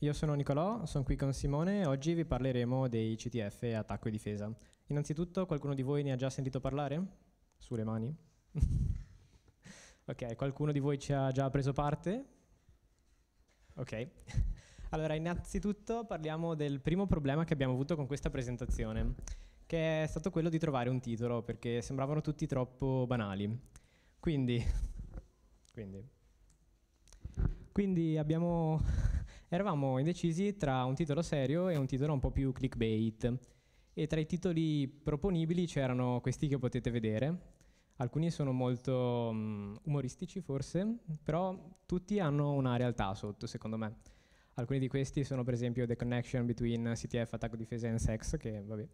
Io sono Nicolò, sono qui con Simone e oggi vi parleremo dei CTF attacco e difesa. Innanzitutto, qualcuno di voi ne ha già sentito parlare? Sulle mani. ok, qualcuno di voi ci ha già preso parte? Ok. allora, innanzitutto parliamo del primo problema che abbiamo avuto con questa presentazione, che è stato quello di trovare un titolo, perché sembravano tutti troppo banali. Quindi, quindi, quindi abbiamo eravamo indecisi tra un titolo serio e un titolo un po' più clickbait. E tra i titoli proponibili c'erano questi che potete vedere. Alcuni sono molto um, umoristici forse, però tutti hanno una realtà sotto, secondo me. Alcuni di questi sono per esempio The Connection Between CTF, Attacco Difesa e Sex, che vabbè.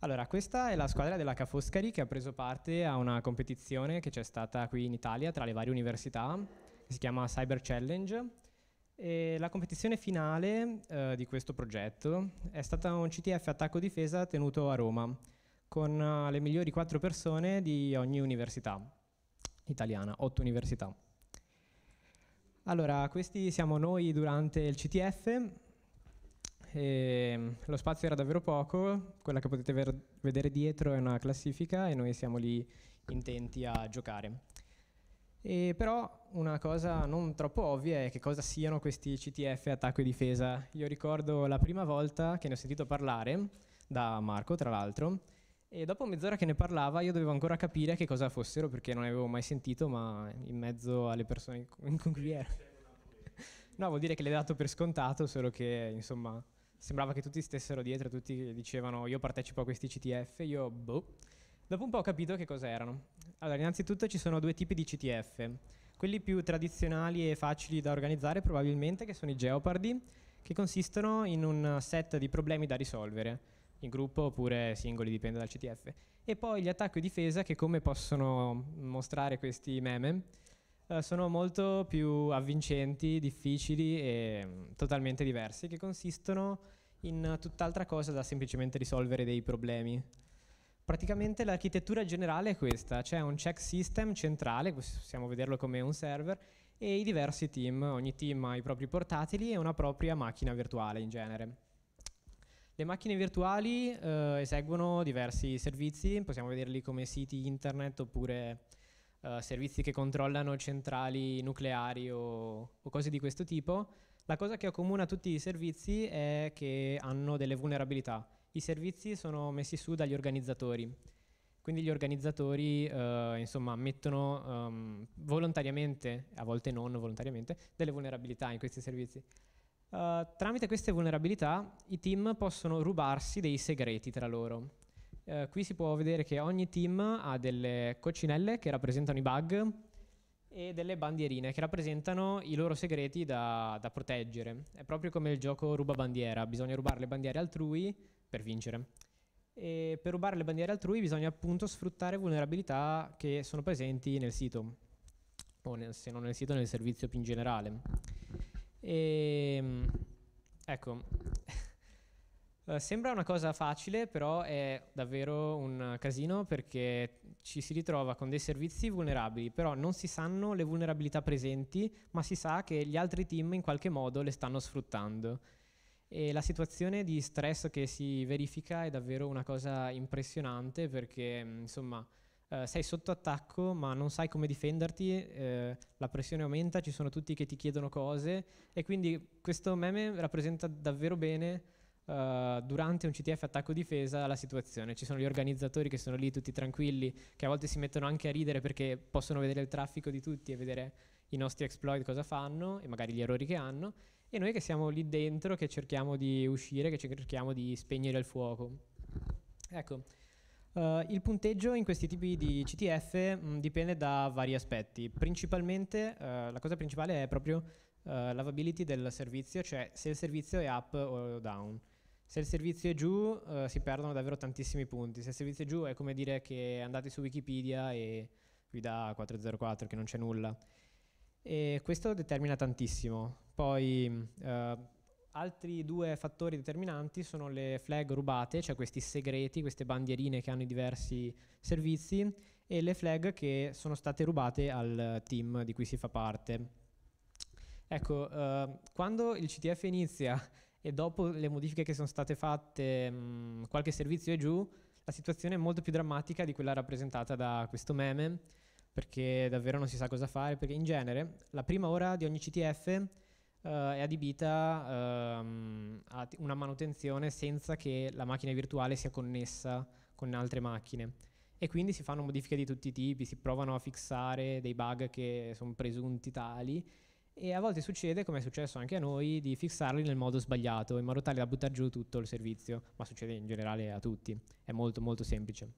allora, questa è la squadra della Cafoscari che ha preso parte a una competizione che c'è stata qui in Italia tra le varie università, che si chiama Cyber Challenge, e la competizione finale eh, di questo progetto è stata un CTF attacco-difesa tenuto a Roma, con uh, le migliori quattro persone di ogni università italiana, otto università. Allora, questi siamo noi durante il CTF, e lo spazio era davvero poco, quella che potete vedere dietro è una classifica e noi siamo lì intenti a giocare. E però una cosa non troppo ovvia è che cosa siano questi CTF attacco e difesa. Io ricordo la prima volta che ne ho sentito parlare, da Marco tra l'altro, e dopo mezz'ora che ne parlava io dovevo ancora capire che cosa fossero perché non ne avevo mai sentito, ma in mezzo alle persone con cui ero. no, vuol dire che l'hai dato per scontato, solo che insomma sembrava che tutti stessero dietro, tutti dicevano io partecipo a questi CTF, io boh. Dopo un po' ho capito che cos'erano. Allora, innanzitutto ci sono due tipi di CTF. Quelli più tradizionali e facili da organizzare probabilmente che sono i Geopardy, che consistono in un set di problemi da risolvere, in gruppo oppure singoli, dipende dal CTF. E poi gli attacco e difesa che come possono mostrare questi meme, eh, sono molto più avvincenti, difficili e mm, totalmente diversi, che consistono in tutt'altra cosa da semplicemente risolvere dei problemi. Praticamente l'architettura generale è questa, c'è un check system centrale, possiamo vederlo come un server, e i diversi team, ogni team ha i propri portatili e una propria macchina virtuale in genere. Le macchine virtuali eh, eseguono diversi servizi, possiamo vederli come siti internet oppure eh, servizi che controllano centrali nucleari o, o cose di questo tipo. La cosa che accomuna tutti i servizi è che hanno delle vulnerabilità, i servizi sono messi su dagli organizzatori, quindi gli organizzatori eh, insomma, mettono um, volontariamente, a volte non volontariamente, delle vulnerabilità in questi servizi. Uh, tramite queste vulnerabilità i team possono rubarsi dei segreti tra loro. Uh, qui si può vedere che ogni team ha delle coccinelle che rappresentano i bug e delle bandierine che rappresentano i loro segreti da, da proteggere. È proprio come il gioco ruba bandiera, bisogna rubare le bandiere altrui per vincere. E per rubare le bandiere altrui bisogna appunto sfruttare vulnerabilità che sono presenti nel sito, o nel, se non nel sito, nel servizio più in generale. E, ehm, ecco, eh, sembra una cosa facile, però è davvero un casino perché ci si ritrova con dei servizi vulnerabili, però non si sanno le vulnerabilità presenti, ma si sa che gli altri team in qualche modo le stanno sfruttando. E la situazione di stress che si verifica è davvero una cosa impressionante perché mm, insomma eh, sei sotto attacco ma non sai come difenderti, eh, la pressione aumenta, ci sono tutti che ti chiedono cose e quindi questo meme rappresenta davvero bene Uh, durante un CTF attacco difesa la situazione. Ci sono gli organizzatori che sono lì tutti tranquilli, che a volte si mettono anche a ridere perché possono vedere il traffico di tutti e vedere i nostri exploit cosa fanno e magari gli errori che hanno e noi che siamo lì dentro, che cerchiamo di uscire, che cerchiamo di spegnere il fuoco. Ecco, uh, il punteggio in questi tipi di CTF mh, mm, dipende da vari aspetti. Principalmente, uh, la cosa principale è proprio uh, l'avability del servizio, cioè se il servizio è up o down. Se il servizio è giù si perdono davvero tantissimi punti, se il servizio è giù è come dire che andate su Wikipedia e vi dà 404 che non c'è nulla e questo determina tantissimo. Poi eh, altri due fattori determinanti sono le flag rubate, cioè questi segreti, queste bandierine che hanno i diversi servizi e le flag che sono state rubate al team di cui si fa parte. Ecco, eh, quando il CTF inizia e dopo le modifiche che sono state fatte mh, mm, qualche servizio è giù, la situazione è molto più drammatica di quella rappresentata da questo meme perché davvero non si sa cosa fare, perché in genere la prima ora di ogni CTF uh, eh, è adibita uh, a una manutenzione senza che la macchina virtuale sia connessa con altre macchine e quindi si fanno modifiche di tutti i tipi, si provano a fissare dei bug che sono presunti tali e a volte succede, come è successo anche a noi, di fissarli nel modo sbagliato, in modo tale da buttare giù tutto il servizio, ma succede in generale a tutti, è molto molto semplice.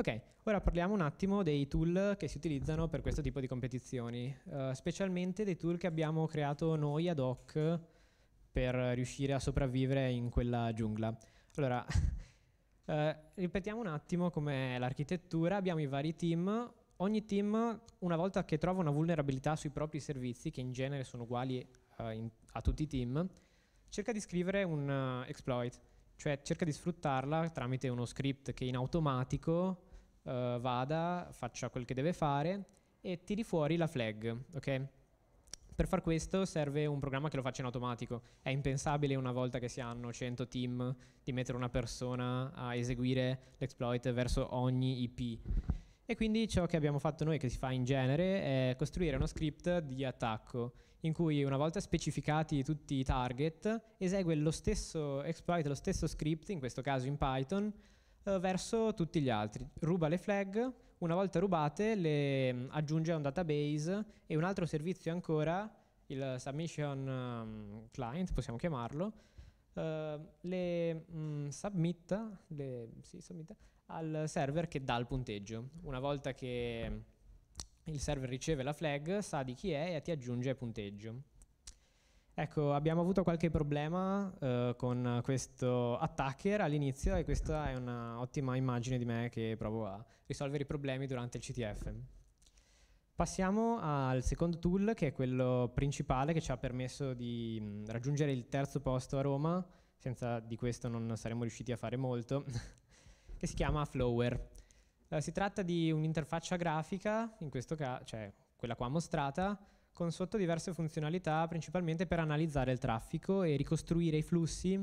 Ok, ora parliamo un attimo dei tool che si utilizzano per questo tipo di competizioni, uh, specialmente dei tool che abbiamo creato noi ad hoc per riuscire a sopravvivere in quella giungla. Allora, uh, ripetiamo un attimo com'è l'architettura, abbiamo i vari team, ogni team una volta che trova una vulnerabilità sui propri servizi, che in genere sono uguali uh, in, a tutti i team, cerca di scrivere un exploit, cioè cerca di sfruttarla tramite uno script che in automatico uh, vada, faccia quel che deve fare e tiri fuori la flag, ok? Per far questo serve un programma che lo faccia in automatico. È impensabile una volta che si hanno 100 team di mettere una persona a eseguire l'exploit verso ogni IP. E quindi ciò che abbiamo fatto noi, che si fa in genere, è costruire uno script di attacco in cui una volta specificati tutti i target esegue lo stesso exploit, lo stesso script, in questo caso in Python, eh, verso tutti gli altri. Ruba le flag, una volta rubate le mm, aggiunge a un database e un altro servizio ancora, il submission mm, client possiamo chiamarlo, eh, le mh, mm, submitta, sì, submitta al server che dà il punteggio. Una volta che il server riceve la flag sa di chi è e ti aggiunge punteggio. Ecco, abbiamo avuto qualche problema eh, con questo attacker all'inizio e questa è un'ottima immagine di me che provo a risolvere i problemi durante il CTF. Passiamo al secondo tool che è quello principale che ci ha permesso di mh, mm, raggiungere il terzo posto a Roma, senza di questo non saremmo riusciti a fare molto, che si chiama Flower. Eh, si tratta di un'interfaccia grafica, in questo caso, cioè quella qua mostrata, con sotto diverse funzionalità principalmente per analizzare il traffico e ricostruire i flussi eh,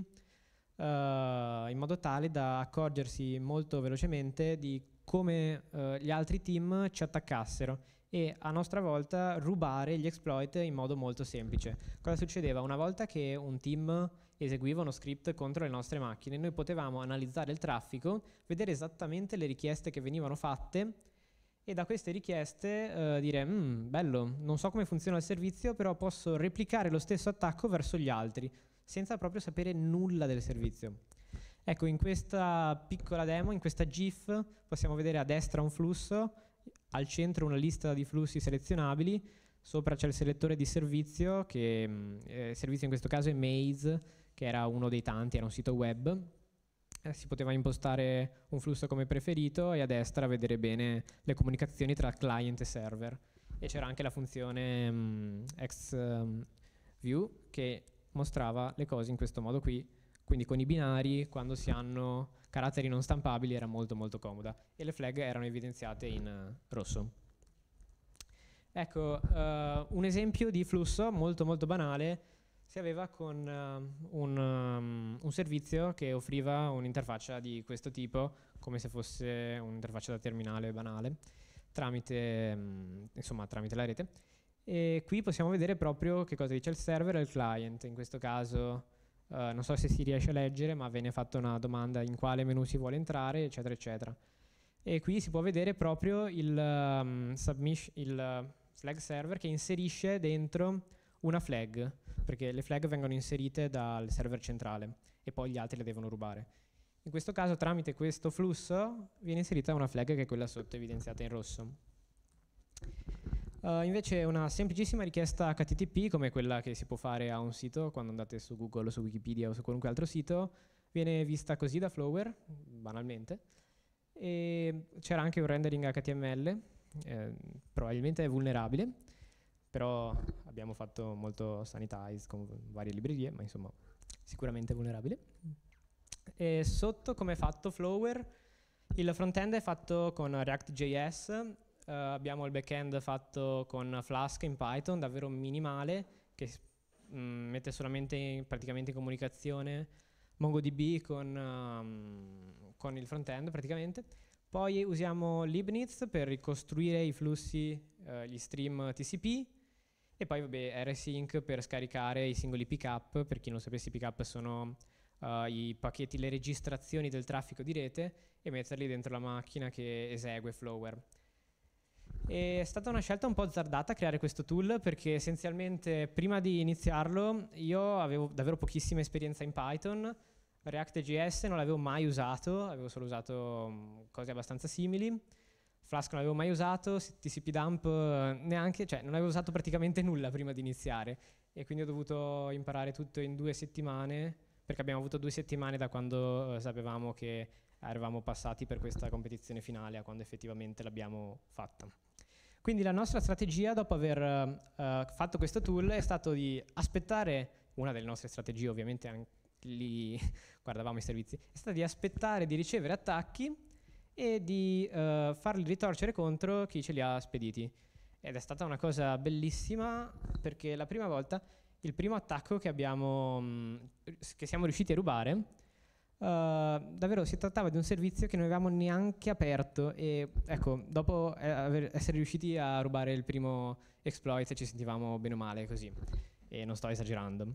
in modo tale da accorgersi molto velocemente di come eh, gli altri team ci attaccassero e a nostra volta rubare gli exploit in modo molto semplice. Cosa succedeva? Una volta che un team eseguiva uno script contro le nostre macchine, noi potevamo analizzare il traffico, vedere esattamente le richieste che venivano fatte e da queste richieste eh, dire mm, bello, non so come funziona il servizio, però posso replicare lo stesso attacco verso gli altri, senza proprio sapere nulla del servizio. Ecco, in questa piccola demo, in questa GIF, possiamo vedere a destra un flusso, al centro una lista di flussi selezionabili, sopra c'è il selettore di servizio, che mm, eh, servizio in questo caso è Maze, che era uno dei tanti, era un sito web, eh, si poteva impostare un flusso come preferito e a destra vedere bene le comunicazioni tra client e server. E c'era anche la funzione mh, mm, xview mm, che mostrava le cose in questo modo qui, quindi con i binari quando si hanno caratteri non stampabili era molto molto comoda e le flag erano evidenziate in uh, rosso. Ecco, uh, un esempio di flusso molto molto banale si aveva con uh, un, um, un, servizio che offriva un'interfaccia di questo tipo, come se fosse un'interfaccia da terminale banale, tramite, um, insomma, tramite la rete. E qui possiamo vedere proprio che cosa dice il server e il client, in questo caso uh, non so se si riesce a leggere, ma viene fatta una domanda in quale menu si vuole entrare, eccetera, eccetera. E qui si può vedere proprio il, um, il flag eh, server che inserisce dentro una flag, perché le flag vengono inserite dal server centrale e poi gli altri le devono rubare. In questo caso tramite questo flusso viene inserita una flag che è quella sotto evidenziata in rosso. Uh, invece una semplicissima richiesta HTTP, come quella che si può fare a un sito quando andate su Google o su Wikipedia o su qualunque altro sito, viene vista così da Flower, banalmente, e c'era anche un rendering HTML, eh, probabilmente è vulnerabile, però abbiamo fatto molto sanitize con varie librerie, ma insomma sicuramente vulnerabile. E sotto come è fatto Flower? Il front-end è fatto con React.js, uh, abbiamo il back-end fatto con Flask in Python, davvero minimale, che mh, mm, mette solamente in, praticamente in comunicazione MongoDB con, um, con il front-end praticamente. Poi usiamo Leibniz per ricostruire i flussi, uh, gli stream TCP, e poi vabbè, RSync per scaricare i singoli pickup, per chi non sapesse i pickup sono uh, i pacchetti, le registrazioni del traffico di rete e metterli dentro la macchina che esegue Flower. È stata una scelta un po' azzardata creare questo tool perché essenzialmente prima di iniziarlo io avevo davvero pochissima esperienza in Python, React.js non l'avevo mai usato, avevo solo usato mm, cose abbastanza simili Flask non avevo mai usato, TCP dump eh, neanche, cioè non avevo usato praticamente nulla prima di iniziare e quindi ho dovuto imparare tutto in due settimane perché abbiamo avuto due settimane da quando eh, sapevamo che eravamo passati per questa competizione finale a quando effettivamente l'abbiamo fatta. Quindi la nostra strategia dopo aver eh, fatto questo tool è stata di aspettare, una delle nostre strategie ovviamente anche lì guardavamo i servizi, è stata di aspettare di ricevere attacchi e di uh, farli ritorcere contro chi ce li ha spediti. Ed è stata una cosa bellissima perché la prima volta, il primo attacco che, abbiamo, mm, che siamo riusciti a rubare, uh, davvero si trattava di un servizio che non avevamo neanche aperto e ecco, dopo eh, essere riusciti a rubare il primo exploit ci sentivamo bene o male così, e non sto esagerando.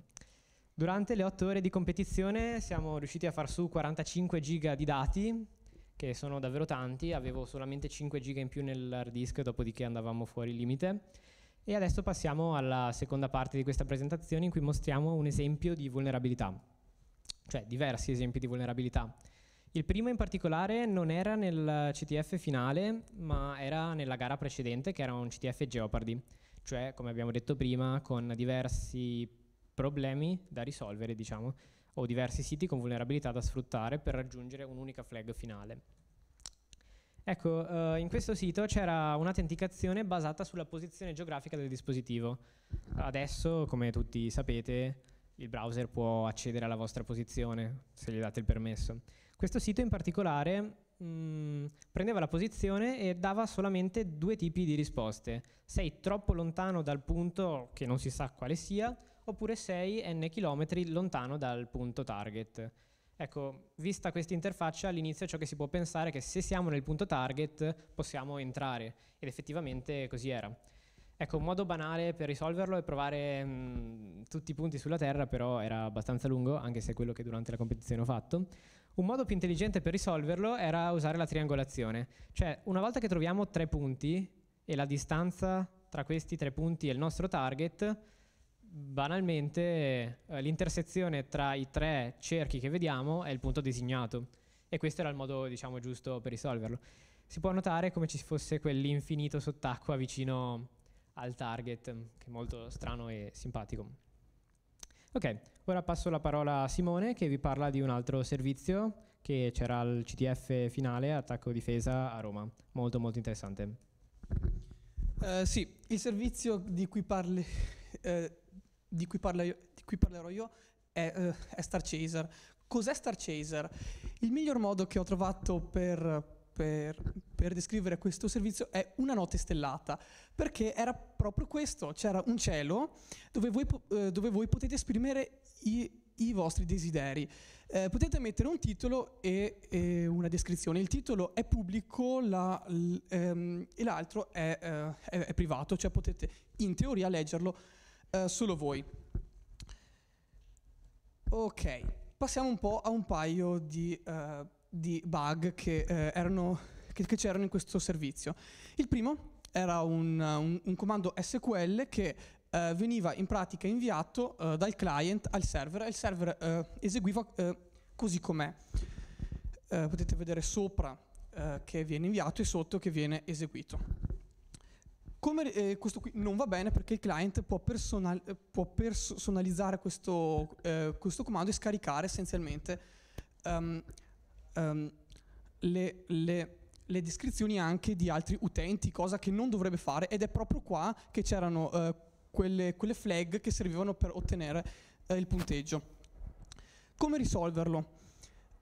Durante le otto ore di competizione siamo riusciti a far su 45 giga di dati che sono davvero tanti, avevo solamente 5 giga in più nell'hard disk, dopodiché andavamo fuori limite. E adesso passiamo alla seconda parte di questa presentazione in cui mostriamo un esempio di vulnerabilità, cioè diversi esempi di vulnerabilità. Il primo in particolare non era nel CTF finale, ma era nella gara precedente, che era un CTF Geopardy, cioè, come abbiamo detto prima, con diversi problemi da risolvere, diciamo, o diversi siti con vulnerabilità da sfruttare per raggiungere un'unica flag finale. Ecco, eh, in questo sito c'era un'autenticazione basata sulla posizione geografica del dispositivo. Adesso, come tutti sapete, il browser può accedere alla vostra posizione, se gli date il permesso. Questo sito in particolare mh, mm, prendeva la posizione e dava solamente due tipi di risposte. Sei troppo lontano dal punto, che non si sa quale sia, oppure 6 n chilometri lontano dal punto target. Ecco, vista questa interfaccia all'inizio ciò che si può pensare è che se siamo nel punto target possiamo entrare ed effettivamente così era. Ecco, un modo banale per risolverlo è provare mh, mm, tutti i punti sulla Terra, però era abbastanza lungo, anche se è quello che durante la competizione ho fatto. Un modo più intelligente per risolverlo era usare la triangolazione, cioè una volta che troviamo tre punti e la distanza tra questi tre punti e il nostro target, banalmente eh, l'intersezione tra i tre cerchi che vediamo è il punto designato e questo era il modo diciamo, giusto per risolverlo. Si può notare come ci fosse quell'infinito sott'acqua vicino al target, che è molto strano e simpatico. Ok, ora passo la parola a Simone che vi parla di un altro servizio che c'era al CTF finale, attacco difesa a Roma, molto molto interessante. Uh, sì, il servizio di cui parli, eh, di cui, io, di cui parlerò io è, uh, è, Star Chaser. Cos'è Star Chaser? Il miglior modo che ho trovato per, per, per, descrivere questo servizio è una notte stellata, perché era proprio questo, c'era un cielo dove voi, uh, dove voi potete esprimere i, i vostri desideri. Eh, potete mettere un titolo e, e, una descrizione. Il titolo è pubblico la, l, ehm, e l'altro è, eh, è, è, privato, cioè potete in teoria leggerlo eh, solo voi. Ok, passiamo un po' a un paio di, uh, di bug che, eh, erano, che, che, c'erano in questo servizio. Il primo era un, un, un comando SQL che uh, veniva in pratica inviato uh, dal client al server e il server eseguiva così com'è. potete vedere sopra che viene inviato e sotto che viene eseguito. Come, eh, questo qui non va bene perché il client può, personal, può personalizzare questo, eh, questo, comando e scaricare essenzialmente um, um, le, le, le, descrizioni anche di altri utenti, cosa che non dovrebbe fare ed è proprio qua che c'erano eh, quelle, quelle, flag che servivano per ottenere eh, il punteggio. Come risolverlo?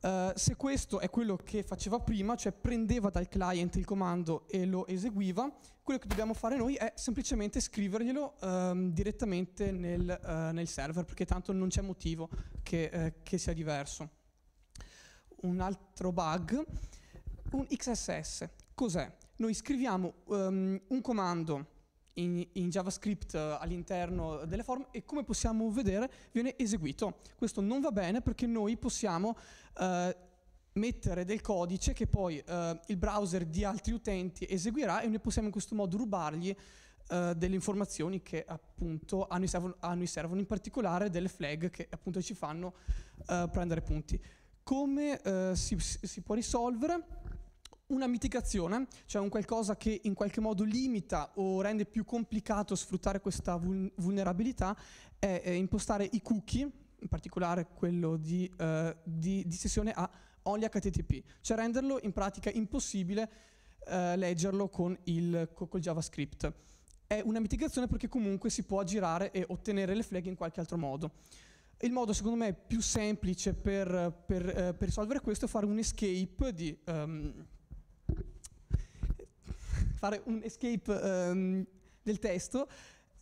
Eh, se questo è quello che faceva prima, cioè prendeva dal client il comando e lo eseguiva, quello che dobbiamo fare noi è semplicemente scriverglielo um, direttamente nel, uh, nel, server, perché tanto non c'è motivo che, uh, che, sia diverso. Un altro bug, un XSS. Cos'è? Noi scriviamo um, un comando in, in JavaScript eh, all'interno delle form e come possiamo vedere viene eseguito. Questo non va bene perché noi possiamo eh, mettere del codice che poi eh, il browser di altri utenti eseguirà e noi possiamo in questo modo rubargli eh, delle informazioni che appunto a noi, servono, a noi, servono, in particolare delle flag che appunto ci fanno eh, prendere punti. Come si, si può risolvere? una mitigazione, cioè un qualcosa che in qualche modo limita o rende più complicato sfruttare questa vulnerabilità, è eh, impostare i cookie, in particolare quello di, eh, di, di sessione a only HTTP, cioè renderlo in pratica impossibile eh, leggerlo con il, col JavaScript. È una mitigazione perché comunque si può aggirare e ottenere le flag in qualche altro modo. Il modo secondo me più semplice per, per, eh, per risolvere questo è fare un escape di... Um, fare un escape ehm, del testo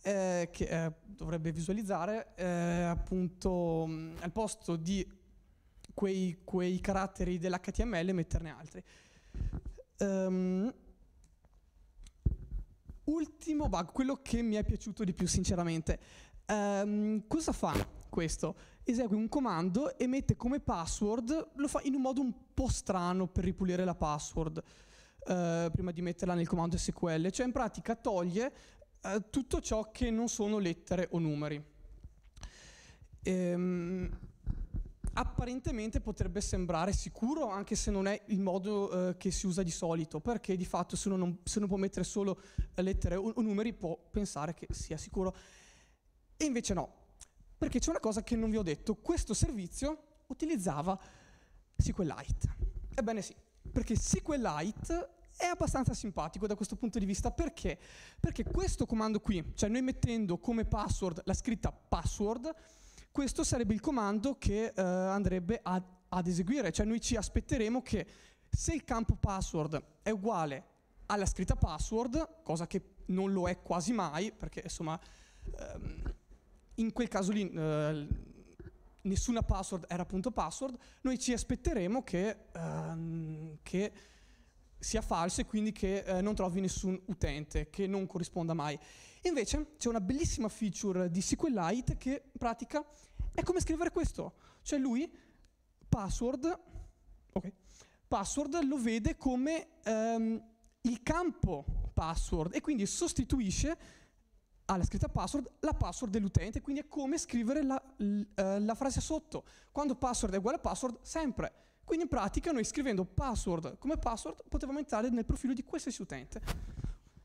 eh, che eh, dovrebbe visualizzare eh, appunto mh, mm, al posto di quei, quei caratteri dell'HTML metterne altri. Um, ultimo bug, quello che mi è piaciuto di più sinceramente. Um, cosa fa questo? Esegue un comando e mette come password, lo fa in un modo un po' strano per ripulire la password. Eh, prima di metterla nel comando SQL, cioè in pratica toglie eh, tutto ciò che non sono lettere o numeri. Ehm, apparentemente potrebbe sembrare sicuro, anche se non è il modo eh, che si usa di solito, perché di fatto se uno, non, se uno può mettere solo eh, lettere o, o numeri può pensare che sia sicuro. E invece no, perché c'è una cosa che non vi ho detto, questo servizio utilizzava SQLite. Ebbene sì, perché SQLite è abbastanza simpatico da questo punto di vista perché? Perché questo comando qui, cioè noi mettendo come password la scritta password, questo sarebbe il comando che eh, andrebbe ad, ad eseguire, cioè noi ci aspetteremo che se il campo password è uguale alla scritta password, cosa che non lo è quasi mai, perché insomma ehm, in quel caso lì eh, nessuna password era appunto password, noi ci aspetteremo che, ehm, che sia falso e quindi che eh, non trovi nessun utente, che non corrisponda mai. Invece c'è una bellissima feature di SQLite che in pratica è come scrivere questo, cioè lui password, okay, password lo vede come ehm, il campo password e quindi sostituisce alla scritta password la password dell'utente, quindi è come scrivere la, eh, la frase sotto. Quando password è uguale a password, sempre. Quindi in pratica noi scrivendo password come password potevamo entrare nel profilo di qualsiasi utente.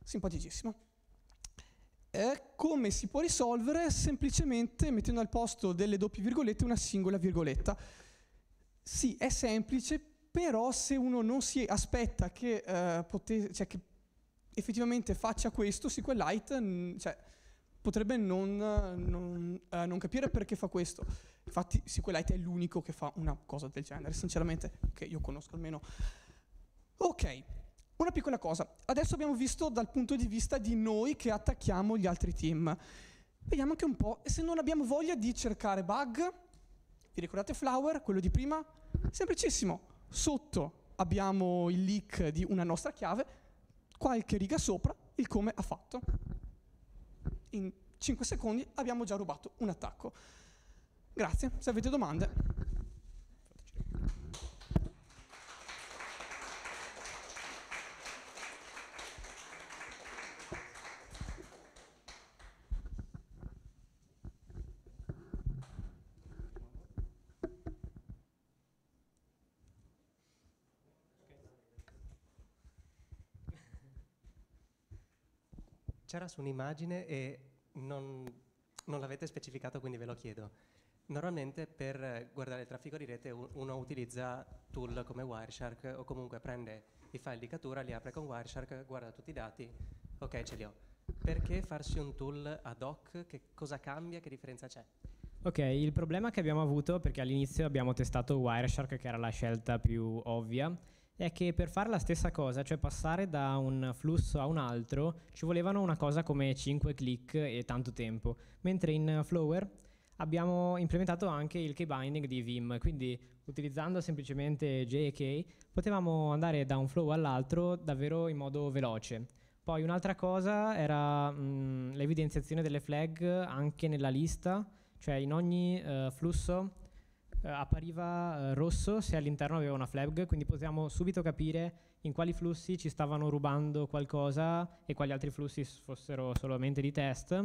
Simpaticissimo. E eh, come si può risolvere? Semplicemente mettendo al posto delle doppie virgolette una singola virgoletta. Sì, è semplice, però se uno non si aspetta che, eh, pote- cioè che effettivamente faccia questo, SQLite cioè, potrebbe non, non, eh, non capire perché fa questo. Infatti SQLite è l'unico che fa una cosa del genere, sinceramente, che io conosco almeno. Ok, una piccola cosa. Adesso abbiamo visto dal punto di vista di noi che attacchiamo gli altri team. Vediamo anche un po' se non abbiamo voglia di cercare bug. Vi ricordate Flower, quello di prima? Semplicissimo. Sotto abbiamo il leak di una nostra chiave, qualche riga sopra il come ha fatto. In 5 secondi abbiamo già rubato un attacco. Grazie, se avete domande. c'era su un'immagine e non, non l'avete specificato, quindi ve lo chiedo. Normalmente per guardare il traffico di rete uno utilizza tool come Wireshark o comunque prende i file di cattura, li apre con Wireshark, guarda tutti i dati, ok ce li ho. Perché farsi un tool ad hoc? Che cosa cambia? Che differenza c'è? Ok, il problema che abbiamo avuto, perché all'inizio abbiamo testato Wireshark che era la scelta più ovvia, è che per fare la stessa cosa, cioè passare da un flusso a un altro, ci volevano una cosa come 5 click e tanto tempo, mentre in Flower abbiamo implementato anche il keybinding di Vim, quindi utilizzando semplicemente JK potevamo andare da un flow all'altro davvero in modo veloce. Poi un'altra cosa era mm, l'evidenziazione delle flag anche nella lista, cioè in ogni eh, flusso eh, appariva eh, rosso se all'interno aveva una flag, quindi potevamo subito capire in quali flussi ci stavano rubando qualcosa e quali altri flussi fossero solamente di test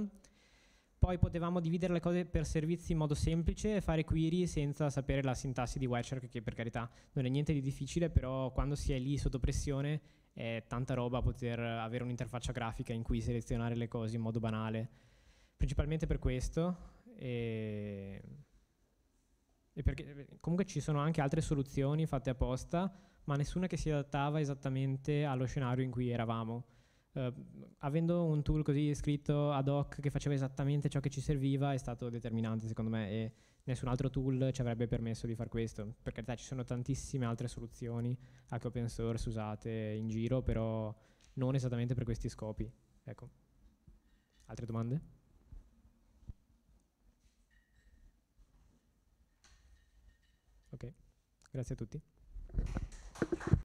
poi potevamo dividere le cose per servizi in modo semplice e fare query senza sapere la sintassi di Wireshark, che per carità non è niente di difficile, però quando si è lì sotto pressione è tanta roba poter avere un'interfaccia grafica in cui selezionare le cose in modo banale. Principalmente per questo. E perché, comunque ci sono anche altre soluzioni fatte apposta, ma nessuna che si adattava esattamente allo scenario in cui eravamo eh, avendo un tool così scritto ad hoc che faceva esattamente ciò che ci serviva è stato determinante secondo me e nessun altro tool ci avrebbe permesso di fare questo. Per carità ci sono tantissime altre soluzioni anche open source usate in giro, però non esattamente per questi scopi. Ecco. Altre domande? Ok, grazie a tutti.